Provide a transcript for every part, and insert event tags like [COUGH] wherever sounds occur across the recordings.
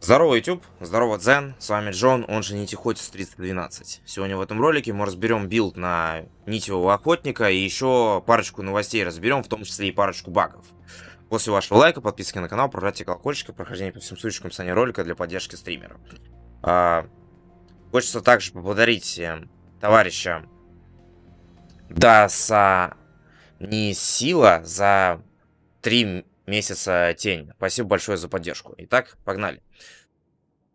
Здорово, YouTube, здорово, Дзен, с вами Джон, он же Нитихотис 312. Сегодня в этом ролике мы разберем билд на нитевого охотника и еще парочку новостей разберем, в том числе и парочку багов. После вашего лайка, подписки на канал, прожатия колокольчика, прохождение по всем ссылочкам в ролика для поддержки стримера. А, хочется также поблагодарить э, товарища Даса Нисила за три месяца тень. Спасибо большое за поддержку. Итак, погнали.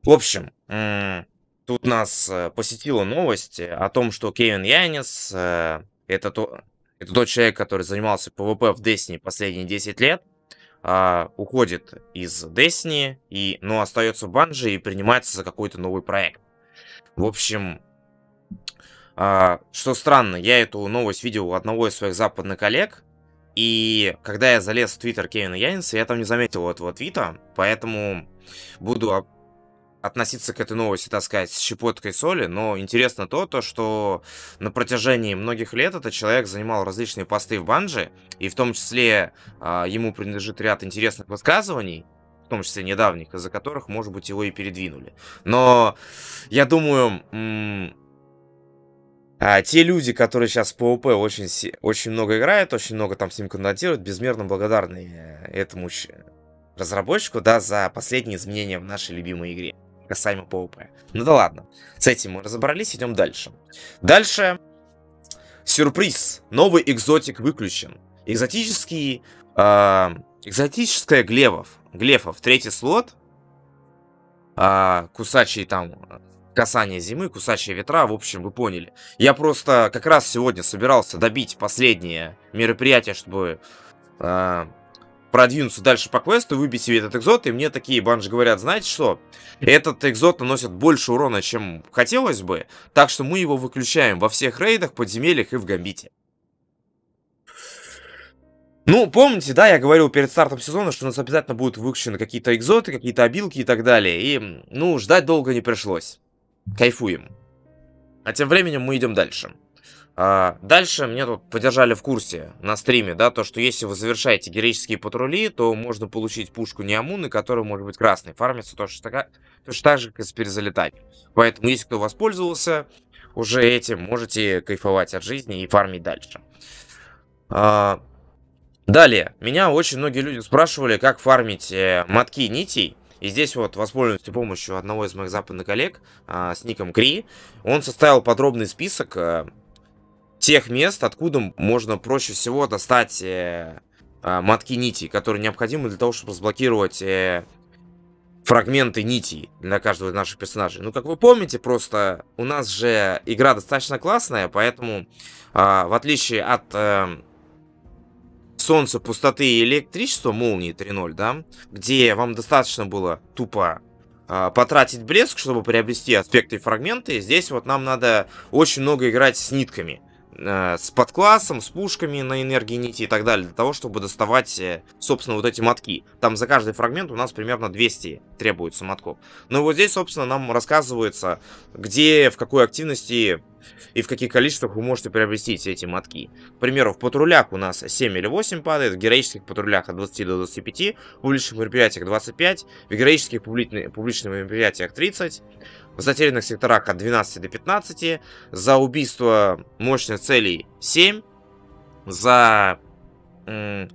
В общем, тут нас э, посетила новость о том, что Кевин Янис, э, это, то, это тот человек, который занимался PvP в Destiny последние 10 лет, а, уходит из Destiny, и, но ну, остается банжи и принимается за какой-то новый проект. В общем, а, что странно, я эту новость видел у одного из своих западных коллег, и когда я залез в твиттер Кевина Янниса, я там не заметил этого твита, поэтому буду относиться к этой новости, так сказать, с щепоткой соли, но интересно то, то, что на протяжении многих лет этот человек занимал различные посты в банже, и в том числе э, ему принадлежит ряд интересных высказываний, в том числе недавних, из-за которых, может быть, его и передвинули. Но я думаю, а, те люди, которые сейчас в ПВП очень, очень много играют, очень много там с ним контактируют, безмерно благодарны э, этому разработчику, да, за последние изменения в нашей любимой игре касаемо ПВП. Ну да ладно, с этим мы разобрались, идем дальше. Дальше сюрприз. Новый экзотик выключен. Экзотический... Э, экзотическая Глефов. Глефов, третий слот. Э, кусачий там... Касание зимы, кусачие ветра, в общем, вы поняли. Я просто как раз сегодня собирался добить последнее мероприятие, чтобы а, продвинуться дальше по квесту, выбить себе этот экзот, и мне такие банжи говорят, знаете что, этот экзот наносит больше урона, чем хотелось бы, так что мы его выключаем во всех рейдах, подземельях и в гамбите. Ну, помните, да, я говорил перед стартом сезона, что у нас обязательно будут выключены какие-то экзоты, какие-то обилки и так далее. И, ну, ждать долго не пришлось. Кайфуем. А тем временем мы идем дальше. А, дальше меня тут подержали в курсе на стриме, да, то, что если вы завершаете героические патрули, то можно получить пушку Неамуны, которая может быть красной. Фармится точно, так, точно так же, как и с перезалетать. Поэтому, если кто воспользовался уже этим, можете кайфовать от жизни и фармить дальше. А, далее, меня очень многие люди спрашивали, как фармить э, матки нитей. И здесь вот воспользуемся помощью одного из моих западных коллег а, с ником Кри. Он составил подробный список э, тех мест, откуда можно проще всего достать э, э, а, матки нитей, которые необходимы для того, чтобы разблокировать э, фрагменты нитей для каждого из наших персонажей. Ну, как вы помните, просто у нас же игра достаточно классная, поэтому э, в отличие от э, Солнца, пустоты и электричества, молнии 3.0, да, где вам достаточно было тупо а, потратить блеск, чтобы приобрести аспекты и фрагменты. Здесь вот нам надо очень много играть с нитками. Э, с подклассом, с пушками на энергии нити и так далее, для того, чтобы доставать, э, собственно, вот эти мотки. Там за каждый фрагмент у нас примерно 200 требуется мотков. Ну и вот здесь, собственно, нам рассказывается, где, в какой активности и в каких количествах вы можете приобрести эти мотки. К примеру, в патрулях у нас 7 или 8 падает, в героических патрулях от 20 до 25, в уличных мероприятиях 25, в героических публичных, публичных мероприятиях 30, в затерянных секторах от 12 до 15, за убийство мощных целей 7, за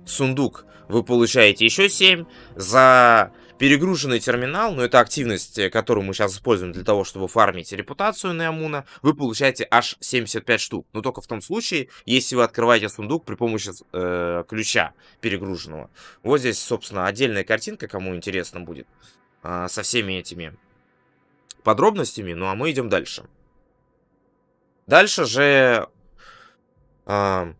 сундук вы получаете еще 7, за перегруженный терминал, но это активность, э, которую мы сейчас используем для того, чтобы фармить репутацию на Амуна, вы получаете аж 75 штук. Но только в том случае, если вы открываете сундук при помощи э, ключа перегруженного. Вот здесь, собственно, отдельная картинка, кому интересно будет, э, со всеми этими подробностями, ну а мы идем дальше. Дальше же, э,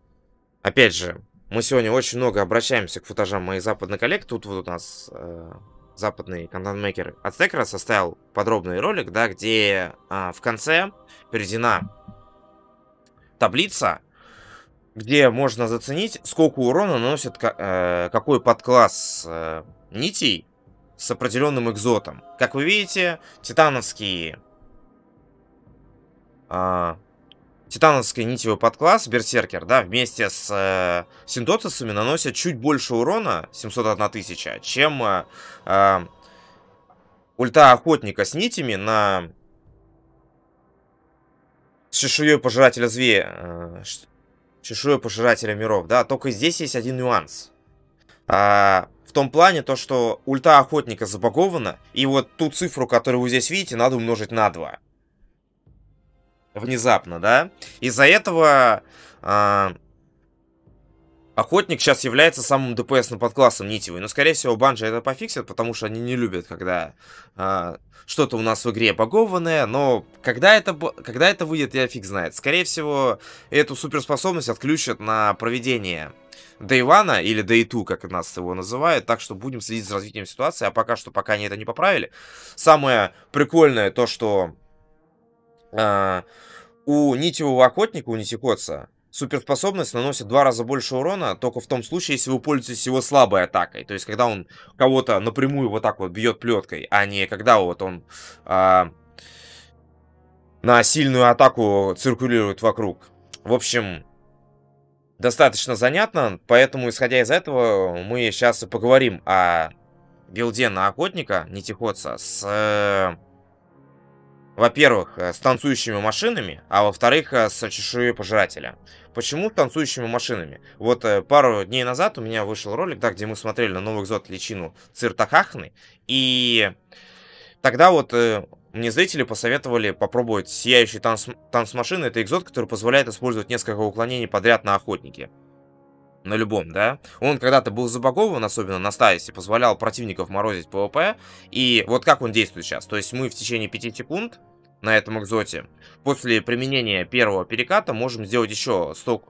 опять же, мы сегодня очень много обращаемся к футажам моих западных коллег. Тут вот у нас э, западный контент-мейкер Ацтекера составил подробный ролик, да, где э, в конце приведена таблица, где можно заценить, сколько урона наносит э, какой подкласс э, нитей с определенным экзотом. Как вы видите, титановские... А, титановская нитевый подкласс, берсеркер, да, вместе с э, синтотисами наносят чуть больше урона, 701 тысяча, чем э, э, ульта охотника с нитями на... С чешуей пожирателя зве... Э, пожирателя миров, да, только здесь есть один нюанс. А, в том плане, то, что ульта охотника забагована, и вот ту цифру, которую вы здесь видите, надо умножить на 2. Внезапно, да? Из-за этого... Э Охотник сейчас является самым ДПСным подклассом нитевой, но, скорее всего, банжи это пофиксит, потому что они не любят, когда э, что-то у нас в игре багованное, но когда это, когда это выйдет, я фиг знает. Скорее всего, эту суперспособность отключат на проведение Дейвана или Дейту, как нас его называют. Так что будем следить за развитием ситуации. А пока что, пока они это не поправили. Самое прикольное то, что э, у нитевого охотника, у нитикоца, суперспособность наносит два раза больше урона, только в том случае, если вы пользуетесь его слабой атакой. То есть, когда он кого-то напрямую вот так вот бьет плеткой, а не когда вот он э, на сильную атаку циркулирует вокруг. В общем, достаточно занятно, поэтому, исходя из этого, мы сейчас и поговорим о гилде на охотника, тихоца с, э, во-первых, э, с танцующими машинами, а во-вторых, э, с чешуей пожирателя. Почему танцующими машинами? Вот э, пару дней назад у меня вышел ролик, да, где мы смотрели на новый экзот личину Циртахахны, и тогда вот э, мне зрители посоветовали попробовать сияющий танц, танц машины. Это экзот, который позволяет использовать несколько уклонений подряд на охотнике. На любом, да? Он когда-то был забагован, особенно на стаисе, позволял противников морозить ПВП. И вот как он действует сейчас. То есть мы в течение 5 секунд на этом экзоте после применения первого переката можем сделать еще столько,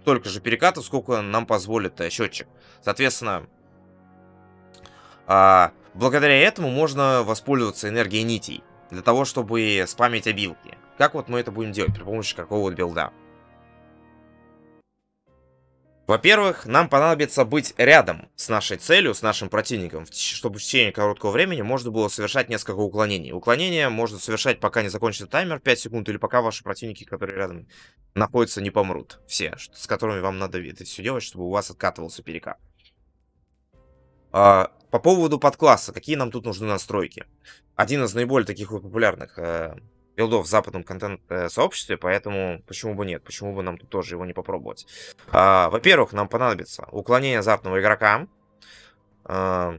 столько же перекатов, сколько нам позволит э, счетчик. Соответственно, а, Благодаря этому можно воспользоваться энергией нитей, для того, чтобы спамить обилки. Как вот мы это будем делать при помощи какого-то билда? Во-первых, нам понадобится быть рядом с нашей целью, с нашим противником, чтобы в течение короткого времени можно было совершать несколько уклонений. Уклонения можно совершать, пока не закончится таймер 5 секунд, или пока ваши противники, которые рядом находятся, не помрут. Все, с которыми вам надо это все делать, чтобы у вас откатывался перекат. А, по поводу подкласса, какие нам тут нужны настройки? Один из наиболее таких популярных э, билдов в западном контент-сообществе, э, поэтому почему бы нет, почему бы нам тут тоже его не попробовать. А, Во-первых, нам понадобится уклонение азартного игрока, а,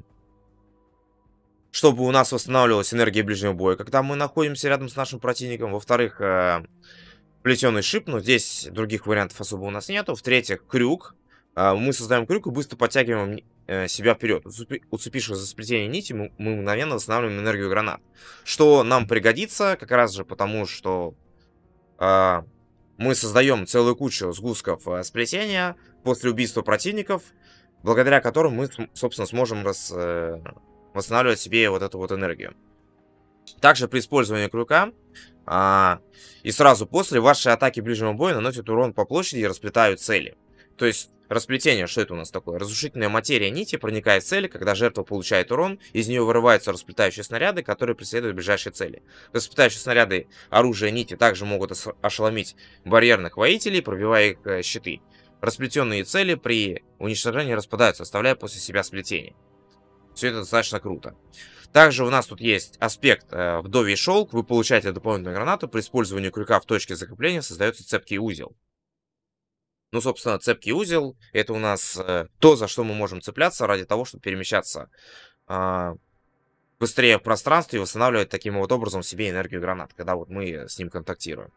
чтобы у нас восстанавливалась энергия ближнего боя, когда мы находимся рядом с нашим противником. Во-вторых, а, плетеный шип, но здесь других вариантов особо у нас нету. В-третьих, крюк, а, мы создаем крюк и быстро подтягиваем э, себя вперед. Уцепившись за сплетение нити, мы мгновенно восстанавливаем энергию гранат. Что нам пригодится, как раз же потому, что э, мы создаем целую кучу сгустков э, сплетения после убийства противников, благодаря которым мы, собственно, сможем рас, э, восстанавливать себе вот эту вот энергию. Также при использовании крюка э, и сразу после ваши атаки ближнего боя наносят урон по площади и расплетают цели. То есть Расплетение, что это у нас такое? Разрушительная материя нити проникает в цели, когда жертва получает урон, из нее вырываются расплетающие снаряды, которые преследуют ближайшие цели. Расплетающие снаряды оружия нити также могут ошеломить барьерных воителей, пробивая их э, щиты. Расплетенные цели при уничтожении распадаются, оставляя после себя сплетение. Все это достаточно круто. Также у нас тут есть аспект э, вдовий шелк. Вы получаете дополнительную гранату. При использовании крюка в точке закрепления создается цепкий узел. Ну, собственно, цепкий узел — это у нас э, то, за что мы можем цепляться ради того, чтобы перемещаться а, быстрее в пространстве и восстанавливать таким вот образом себе энергию гранат, когда вот мы с ним контактируем.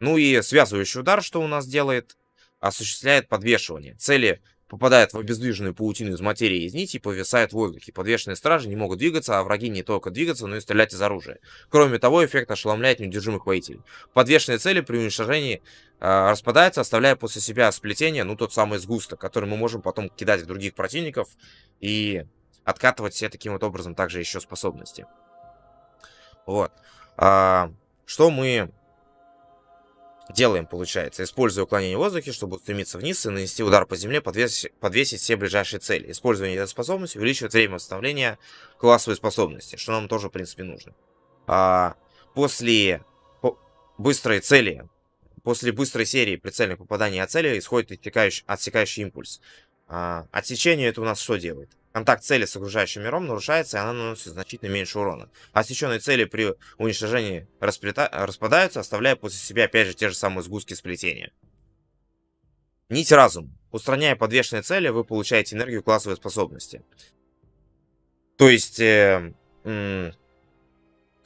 Ну и связывающий удар, что у нас делает, осуществляет подвешивание. Цели попадает в обездвиженную паутину из материи из нити и повисает в воздухе. Подвешенные стражи не могут двигаться, а враги не только двигаться, но и стрелять из оружия. Кроме того, эффект ошеломляет неудержимых воителей. Подвешенные цели при уничтожении э, распадаются, оставляя после себя сплетение, ну тот самый сгусток, который мы можем потом кидать в других противников и откатывать все таким вот образом также еще способности. Вот. А, что мы делаем, получается, используя уклонение в воздухе, чтобы устремиться вниз и нанести удар по земле, подвесить, подвесить все ближайшие цели. Использование этой способности увеличивает время восстановления классовой способности, что нам тоже, в принципе, нужно. А, после по быстрой цели, после быстрой серии прицельных попаданий от цели исходит отсекающий, отсекающий импульс. А, отсечение это у нас что делает? Контакт цели с окружающим миром нарушается, и она наносит значительно меньше урона. Осеченные цели при уничтожении расплета... распадаются, оставляя после себя опять же те же самые сгустки сплетения. Нить разум. Устраняя подвешенные цели, вы получаете энергию классовой способности. То есть, э, э,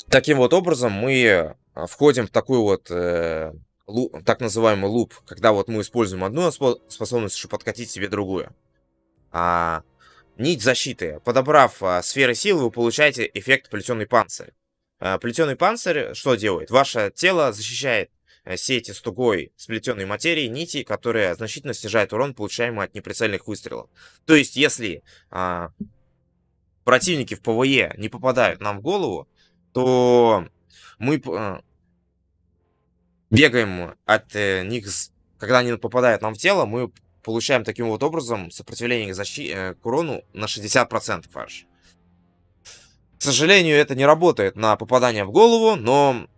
таким вот образом мы э, входим в такую вот... Э, луп, так называемый луп, когда вот мы используем одну способность, чтобы подкатить себе другую. А Нить защиты. Подобрав а, сферы силы, вы получаете эффект плетеный панцирь. А, плетеный панцирь что делает? Ваше тело защищает а, сети с тугой сплетенной материи нити, которая значительно снижает урон, получаемый от неприцельных выстрелов. То есть, если а, противники в ПВЕ не попадают нам в голову, то мы а, бегаем от э, них, когда они попадают нам в тело, мы получаем таким вот образом сопротивление к, защи... Э, к урону на 60% аж. К сожалению, это не работает на попадание в голову, но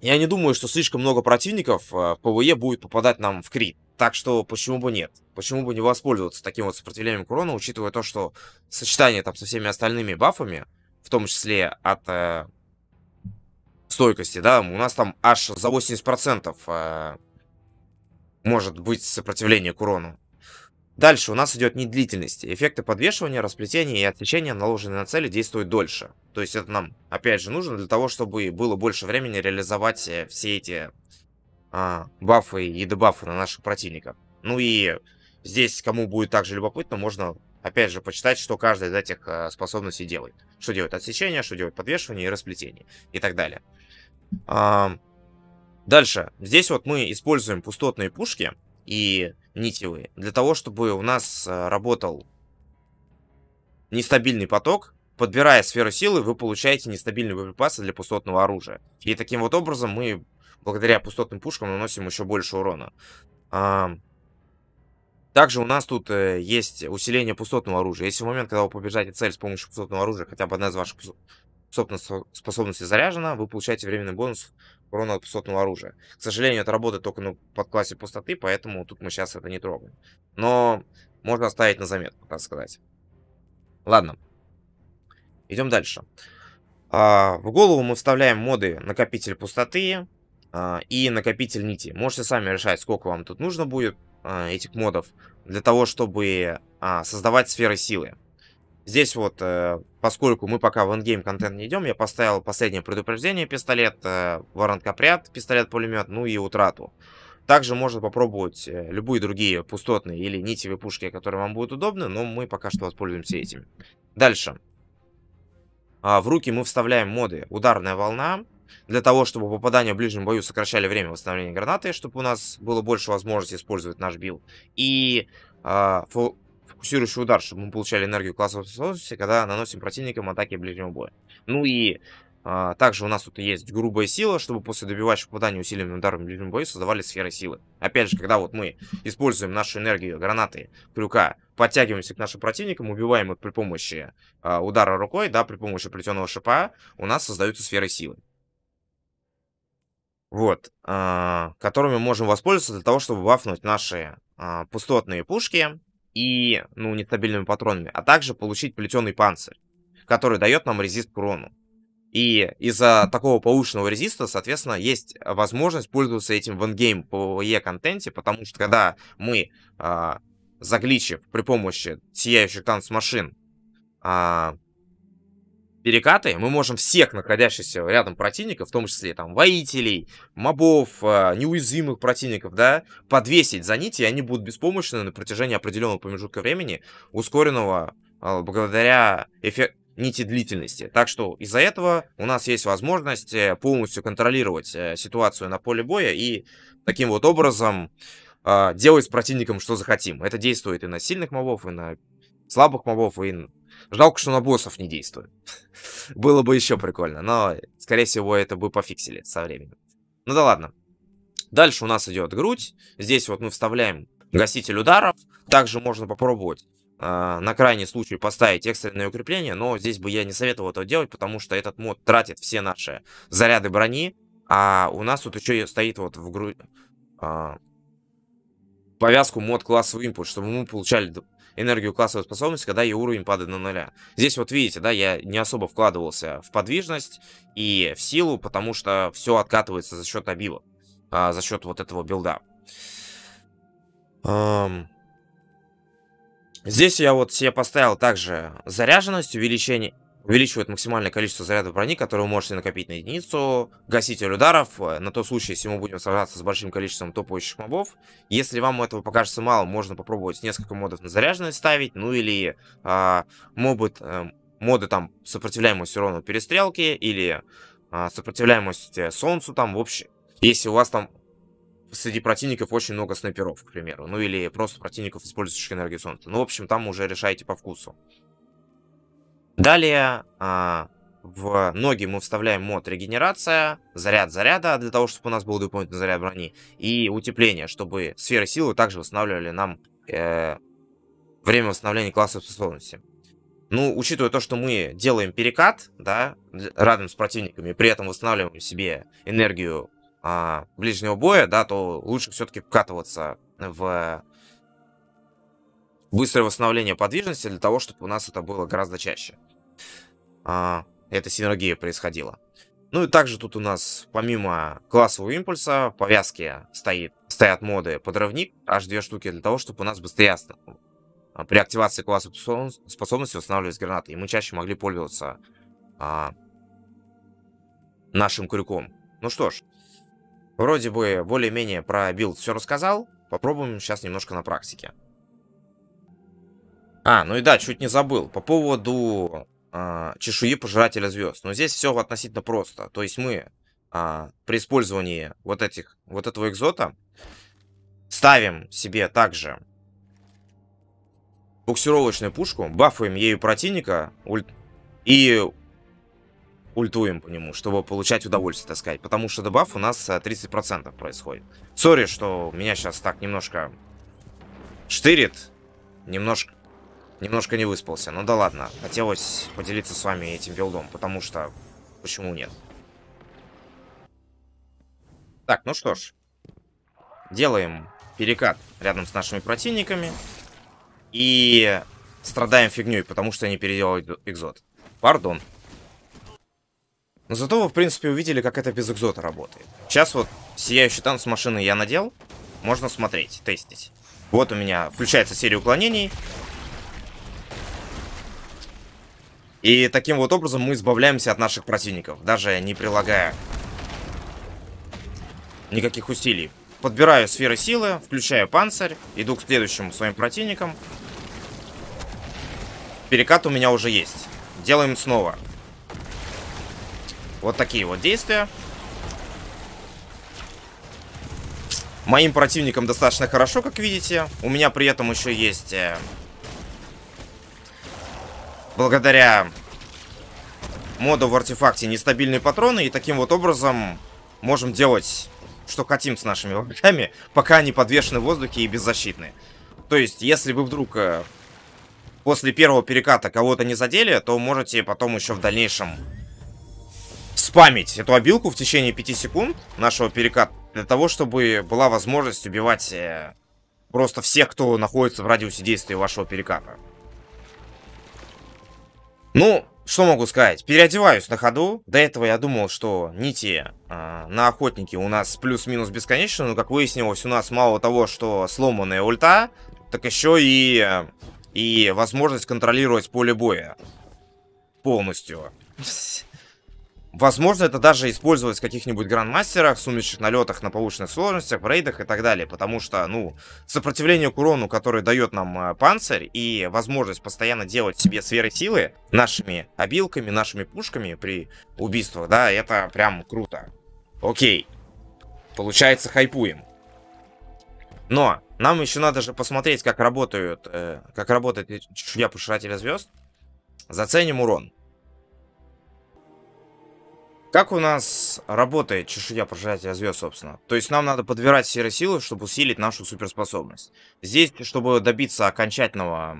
я не думаю, что слишком много противников в э, ПВЕ будет попадать нам в крит. Так что почему бы нет? Почему бы не воспользоваться таким вот сопротивлением к урону, учитывая то, что сочетание там со всеми остальными бафами, в том числе от э, стойкости, да, у нас там аж за 80% э, может быть сопротивление к урону. Дальше у нас идет недлительность. Эффекты подвешивания, расплетения и отвлечения, наложенные на цели, действуют дольше. То есть это нам, опять же, нужно для того, чтобы было больше времени реализовать э, все эти а, бафы и дебафы на наших противников. Ну и здесь, кому будет также любопытно, можно, опять же, почитать, что каждая из этих а, способностей делает. Что делает отсечение, что делает подвешивание и расплетение и так далее. А, Дальше. Здесь вот мы используем пустотные пушки и нитевые для того, чтобы у нас э, работал нестабильный поток. Подбирая сферу силы, вы получаете нестабильные боеприпасы для пустотного оружия. И таким вот образом мы, благодаря пустотным пушкам, наносим еще больше урона. А, также у нас тут э, есть усиление пустотного оружия. Если в момент, когда вы побеждаете цель с помощью пустотного оружия, хотя бы одна из ваших способности заряжена, вы получаете временный бонус урона от пустотного оружия. К сожалению, это работает только на ну, подклассе пустоты, поэтому тут мы сейчас это не трогаем. Но можно оставить на заметку, так сказать. Ладно. Идем дальше. А, в голову мы вставляем моды накопитель пустоты а, и накопитель нити. Можете сами решать, сколько вам тут нужно будет а, этих модов для того, чтобы а, создавать сферы силы. Здесь вот, э, поскольку мы пока в эндгейм контент не идем, я поставил последнее предупреждение пистолет, варант э, капрят, пистолет-пулемет, ну и утрату. Также можно попробовать э, любые другие пустотные или нитевые пушки, которые вам будут удобны, но мы пока что воспользуемся этим. Дальше. А, в руки мы вставляем моды «Ударная волна», для того, чтобы попадания в ближнем бою сокращали время восстановления гранаты, чтобы у нас было больше возможности использовать наш билд. И э, Фокусирующий удар, чтобы мы получали энергию класса способности, когда наносим противникам атаки ближнего боя. Ну и а, также у нас тут есть грубая сила, чтобы после добивающего попадания усиленным ударом ближнего боя создавали сферы силы. Опять же, когда вот мы используем нашу энергию гранаты, крюка, подтягиваемся к нашим противникам, убиваем их при помощи а, удара рукой, да, при помощи плетеного шипа, у нас создаются сферы силы. Вот, а, которыми можем воспользоваться для того, чтобы бафнуть наши а, пустотные пушки, и, ну, нестабильными патронами, а также получить плетеный панцирь, который дает нам резист к урону. И из-за такого повышенного резиста, соответственно, есть возможность пользоваться этим в эндгейм PvE контенте, потому что когда мы, э, загличив при помощи сияющих танц машин, э, а, перекаты, мы можем всех находящихся рядом противников, в том числе там воителей, мобов, э, неуязвимых противников, да, подвесить за нити, и они будут беспомощны на протяжении определенного промежутка времени, ускоренного э, благодаря эффекту нити длительности. Так что из-за этого у нас есть возможность э, полностью контролировать ситуацию на поле боя и таким вот образом делать с противником что захотим. Это действует и на сильных мобов, и на слабых мобов, и Жалко, что на боссов не действует. [LAUGHS] Было бы еще прикольно, но, скорее всего, это бы пофиксили со временем. Ну да ладно. Дальше у нас идет грудь. Здесь вот мы вставляем гаситель ударов. Также можно попробовать э, на крайний случай поставить экстренное укрепление, но здесь бы я не советовал этого делать, потому что этот мод тратит все наши заряды брони, а у нас тут еще стоит вот в грудь... Э, а, повязку мод класса input, чтобы мы получали энергию классовой способности, когда ее уровень падает на нуля. Здесь вот видите, да, я не особо вкладывался в подвижность и в силу, потому что все откатывается за счет обила, а, за счет вот этого билда. Um... Здесь я вот себе поставил также заряженность, увеличение увеличивает максимальное количество заряда брони, которое вы можете накопить на единицу, гаситель ударов, э, на тот случай, если мы будем сражаться с большим количеством топающих мобов. Если вам этого покажется мало, можно попробовать несколько модов на заряженность ставить, ну или а, мобы, а, моды там сопротивляемость урону перестрелки, или а, сопротивляемость э, солнцу там в общем. Если у вас там среди противников очень много снайперов, к примеру, ну или просто противников, использующих энергию солнца. Ну, в общем, там уже решаете по вкусу. Далее а, в ноги мы вставляем мод регенерация, заряд заряда, для того, чтобы у нас был дополнительный заряд брони, и утепление, чтобы сферы силы также восстанавливали нам э, время восстановления класса способности. Ну, учитывая то, что мы делаем перекат, да, радуем с противниками, при этом восстанавливаем себе энергию а, ближнего боя, да, то лучше все-таки вкатываться в быстрое восстановление подвижности для того, чтобы у нас это было гораздо чаще. А, эта синергия происходила. Ну и также тут у нас помимо классового импульса повязки стоит, стоят моды подрывник, аж две штуки для того, чтобы у нас быстрее а, При активации класса способности устанавливались гранаты, и мы чаще могли пользоваться а, нашим крюком. Ну что ж, вроде бы более-менее про билд все рассказал, попробуем сейчас немножко на практике. А, ну и да, чуть не забыл. По поводу а, чешуи Пожирателя Звезд. Но ну, здесь все относительно просто. То есть мы а, при использовании вот, этих, вот этого экзота ставим себе также буксировочную пушку, бафуем ею противника уль... и ультуем по нему, чтобы получать удовольствие, так сказать. Потому что дебаф у нас 30% э, происходит. Сори, что меня сейчас так немножко штырит. Немножко Немножко не выспался, ну да ладно. Хотелось поделиться с вами этим билдом, потому что... Почему нет? Так, ну что ж. Делаем перекат рядом с нашими противниками. И страдаем фигней, потому что они переделали экзот. Пардон. Но зато вы, в принципе, увидели, как это без экзота работает. Сейчас вот сияющий танц с машины я надел. Можно смотреть, тестить. Вот у меня включается серия уклонений. И таким вот образом мы избавляемся от наших противников, даже не прилагая никаких усилий. Подбираю сферы силы, включаю панцирь, иду к следующему своим противникам. Перекат у меня уже есть. Делаем снова. Вот такие вот действия. Моим противникам достаточно хорошо, как видите. У меня при этом еще есть э, благодаря моду в артефакте нестабильные патроны. И таким вот образом можем делать, что хотим с нашими врагами, пока они подвешены в воздухе и беззащитны. То есть, если вы вдруг э, после первого переката кого-то не задели, то можете потом еще в дальнейшем спамить эту обилку в течение 5 секунд нашего переката, для того, чтобы была возможность убивать э, просто всех, кто находится в радиусе действия вашего переката. Ну, что могу сказать? Переодеваюсь на ходу. До этого я думал, что нити э, на охотнике у нас плюс-минус бесконечно, но, как выяснилось, у нас мало того, что сломанная ульта, так еще и, и возможность контролировать поле боя полностью. Возможно, это даже использовать в каких-нибудь грандмастерах, сумеречных налетах на повышенных сложностях, в рейдах и так далее. Потому что, ну, сопротивление к урону, который дает нам э, панцирь, и возможность постоянно делать себе сферы силы нашими обилками, нашими пушками при убийствах, да, это прям круто. Окей. Получается, хайпуем. Но нам еще надо же посмотреть, как работают, э, как работает чудя пожирателя звезд. Заценим урон. Как у нас работает чешуя пожатия звезд, собственно? То есть нам надо подбирать серые силы, чтобы усилить нашу суперспособность. Здесь, чтобы добиться окончательного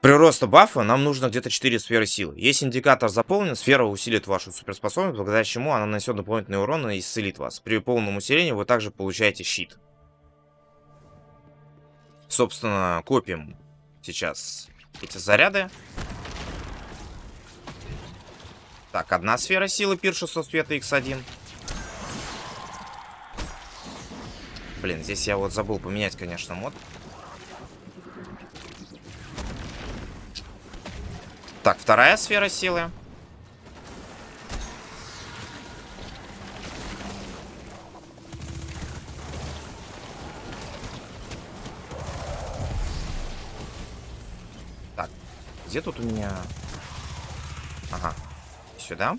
прироста бафа, нам нужно где-то 4 сферы силы. Если индикатор заполнен, сфера усилит вашу суперспособность, благодаря чему она нанесет дополнительный урон и исцелит вас. При полном усилении вы также получаете щит. Собственно, копим сейчас эти заряды. Так, одна сфера силы пиршества света x1. Блин, здесь я вот забыл поменять, конечно, мод. Так, вторая сфера силы. Так, где тут у меня... Ага, сюда.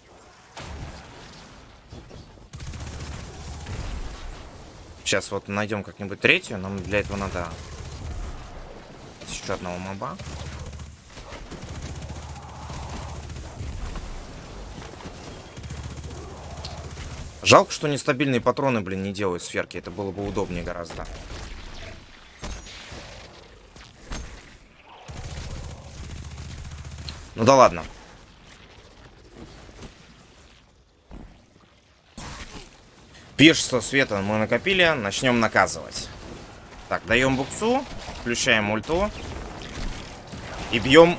Сейчас вот найдем как-нибудь третью. Нам для этого надо еще одного моба. Жалко, что нестабильные патроны, блин, не делают сверки. Это было бы удобнее гораздо. Ну да ладно. Пиршество света мы накопили, начнем наказывать. Так, даем буксу, включаем ульту. И бьем...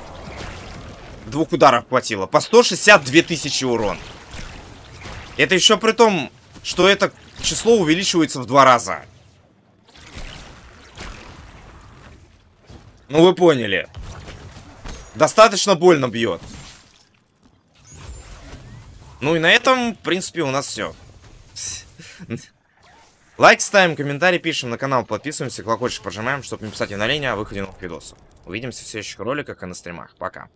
Двух ударов хватило. По 162 тысячи урон. Это еще при том, что это число увеличивается в два раза. Ну вы поняли. Достаточно больно бьет. Ну и на этом, в принципе, у нас все. [LAUGHS] Лайк ставим, комментарий пишем, на канал подписываемся, колокольчик прожимаем, чтобы не писать обновления о выходе новых видосов. Увидимся в следующих роликах и на стримах. Пока.